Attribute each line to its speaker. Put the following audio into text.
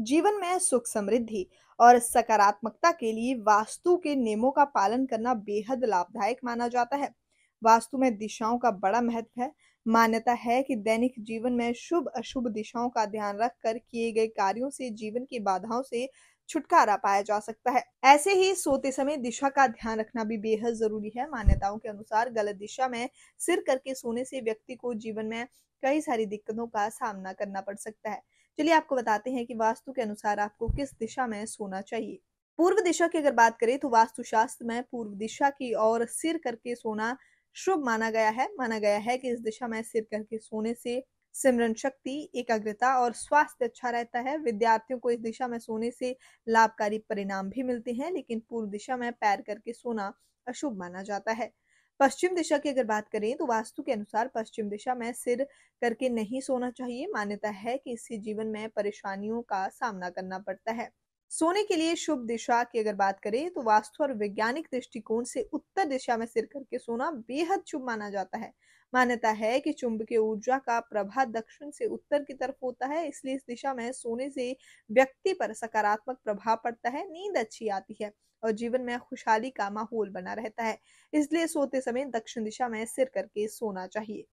Speaker 1: जीवन में सुख समृद्धि और सकारात्मकता के लिए वास्तु के नियमों का पालन करना बेहद लाभदायक माना जाता है वास्तु में दिशाओं का बड़ा महत्व है मान्यता है कि दैनिक जीवन में शुभ अशुभ दिशाओं का ध्यान रख कर किए गए कार्यों से जीवन की बाधाओं से छुटकारा पाया जा सकता है ऐसे ही सोते समय दिशा का ध्यान रखना भी बेहद जरूरी है मान्यताओं के अनुसार गलत दिशा में सिर करके सोने से व्यक्ति को जीवन में कई सारी दिक्कतों का सामना करना पड़ सकता है चलिए आपको बताते हैं कि वास्तु के अनुसार आपको किस दिशा में सोना चाहिए पूर्व दिशा की अगर बात करें तो वास्तुशास्त्र में पूर्व दिशा की ओर सिर करके सोना शुभ माना गया है माना गया है कि इस दिशा में सिर करके सोने से सिमरन शक्ति एकाग्रता और स्वास्थ्य अच्छा रहता है विद्यार्थियों को इस दिशा में सोने से लाभकारी परिणाम भी मिलते हैं लेकिन पूर्व दिशा में पैर करके सोना अशुभ माना जाता है पश्चिम दिशा की अगर बात करें तो वास्तु के अनुसार पश्चिम दिशा में सिर करके नहीं सोना चाहिए मान्यता है कि इससे जीवन में परेशानियों का सामना करना पड़ता है सोने के लिए शुभ दिशा की अगर बात करें तो वास्तु और वैज्ञानिक दृष्टिकोण से उत्तर दिशा में सिर करके सोना बेहद शुभ माना जाता है मान्यता है कि चुंबकीय ऊर्जा का प्रभाव दक्षिण से उत्तर की तरफ होता है इसलिए इस दिशा में सोने से व्यक्ति पर सकारात्मक प्रभाव पड़ता है नींद अच्छी आती है और जीवन में खुशहाली का माहौल बना रहता है इसलिए सोते समय दक्षिण दिशा में सिर करके सोना चाहिए